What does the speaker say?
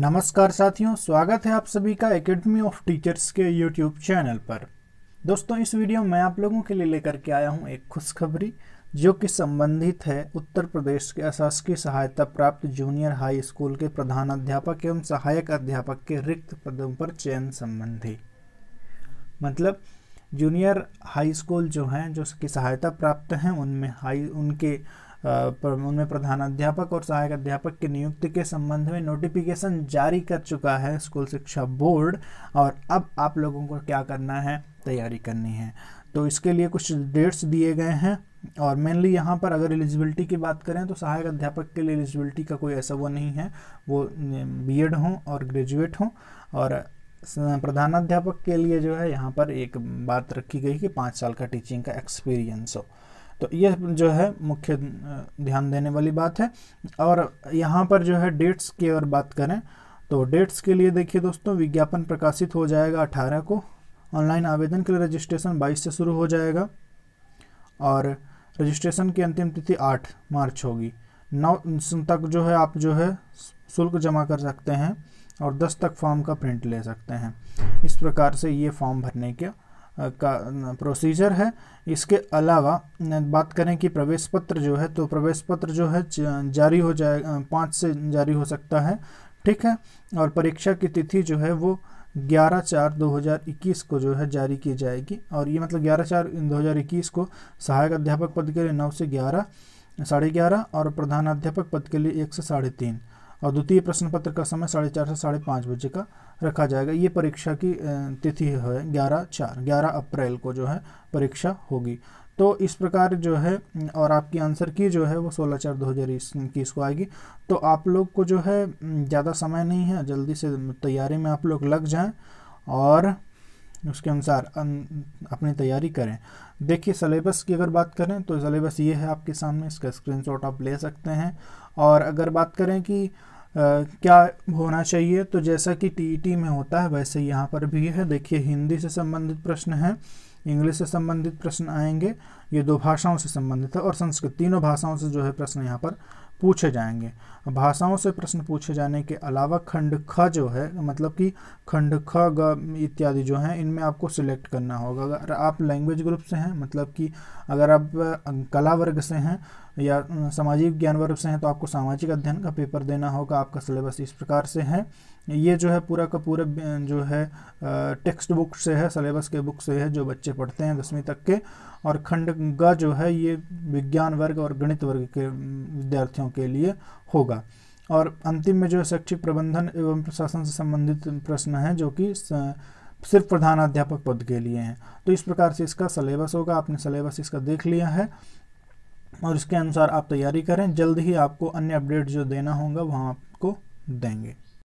नमस्कार साथियों स्वागत है आप सभी का एकेडमी ऑफ टीचर्स के यूट्यूब चैनल पर दोस्तों इस वीडियो में मैं आप लोगों के लिए लेकर के आया हूं एक खुशखबरी जो कि संबंधित है उत्तर प्रदेश के अशासकीय सहायता प्राप्त जूनियर हाई स्कूल के प्रधान अध्यापक एवं सहायक अध्यापक के रिक्त पदों पर चयन संबंधी मतलब जूनियर हाई स्कूल जो हैं जो कि सहायता प्राप्त हैं उनमें हाई उनके उनमें प्रधानाध्यापक और सहायक अध्यापक की नियुक्ति के संबंध में नोटिफिकेशन जारी कर चुका है स्कूल शिक्षा बोर्ड और अब आप लोगों को क्या करना है तैयारी करनी है तो इसके लिए कुछ डेट्स दिए गए हैं और मेनली यहाँ पर अगर एलिजिबिलिटी की बात करें तो सहायक अध्यापक के लिए एलिजिबिलिटी का कोई ऐसा वो नहीं है वो बीएड हों और ग्रेजुएट हों और प्रधानाध्यापक के लिए जो है यहाँ पर एक बात रखी गई कि पाँच साल का टीचिंग का एक्सपीरियंस हो तो ये जो है मुख्य ध्यान देने वाली बात है और यहाँ पर जो है डेट्स की अगर बात करें तो डेट्स के लिए देखिए दोस्तों विज्ञापन प्रकाशित हो जाएगा अठारह को ऑनलाइन आवेदन के लिए रजिस्ट्रेशन बाईस से शुरू हो जाएगा और रजिस्ट्रेशन की अंतिम तिथि आठ मार्च होगी नौ तक जो है आप जो है शुल्क जमा कर सकते हैं और दस तक फॉर्म का प्रिंट ले सकते हैं इस प्रकार से ये फॉर्म भरने का का प्रोसीजर है इसके अलावा बात करें कि प्रवेश पत्र जो है तो प्रवेश पत्र जो है जारी हो जाएगा पाँच से जारी हो सकता है ठीक है और परीक्षा की तिथि जो है वो ग्यारह चार दो हज़ार इक्कीस को जो है जारी की जाएगी और ये मतलब ग्यारह चार दो हज़ार इक्कीस को सहायक अध्यापक पद के लिए नौ से ग्यारह साढ़े ग्यारह और प्रधानाध्यापक पद के लिए एक से साढ़े तीन और द्वितीय प्रश्न पत्र का समय साढ़े चार से साढ़े पाँच बजे का रखा जाएगा ये परीक्षा की तिथि है ग्यारह चार ग्यारह अप्रैल को जो है परीक्षा होगी तो इस प्रकार जो है और आपकी आंसर की जो है वो सोलह चार दो हज़ार इक्कीस को आएगी तो आप लोग को जो है ज़्यादा समय नहीं है जल्दी से तैयारी में आप लोग लग जाएँ और उसके अनुसार अपनी तैयारी करें देखिए सलेबस की अगर बात करें तो सलेबस ये है आपके सामने इसका स्क्रीनशॉट आप ले सकते हैं और अगर बात करें कि क्या होना चाहिए तो जैसा कि टीईटी में होता है वैसे यहाँ पर भी है देखिए हिंदी से संबंधित प्रश्न है इंग्लिश से संबंधित प्रश्न आएंगे ये दो भाषाओं से संबंधित है और संस्कृत तीनों भाषाओं से जो है प्रश्न यहाँ पर पूछे जाएंगे भाषाओं से प्रश्न पूछे जाने के अलावा खंड ख जो है मतलब कि खंड ख ग इत्यादि जो हैं इनमें आपको सिलेक्ट करना होगा अगर आप लैंग्वेज ग्रुप से हैं मतलब कि अगर आप कला वर्ग से हैं या सामाजिक ज्ञान वर्ग से हैं तो आपको सामाजिक अध्ययन का पेपर देना होगा आपका सिलेबस इस प्रकार से है ये जो है पूरा का पूरा जो है टेक्स्ट बुक से है सिलेबस के बुक से है जो बच्चे पढ़ते हैं दसवीं तक के और खंड ग जो है ये विज्ञान वर्ग और गणित वर्ग के विद्यार्थियों के लिए होगा और अंतिम में जो है शैक्षिक प्रबंधन एवं प्रशासन से संबंधित प्रश्न हैं जो कि सिर्फ प्रधानाध्यापक पद के लिए हैं तो इस प्रकार से इसका सलेबस होगा आपने सिलेबस इसका देख लिया है और इसके अनुसार आप तैयारी करें जल्द ही आपको अन्य अपडेट जो देना होगा वहाँ आपको देंगे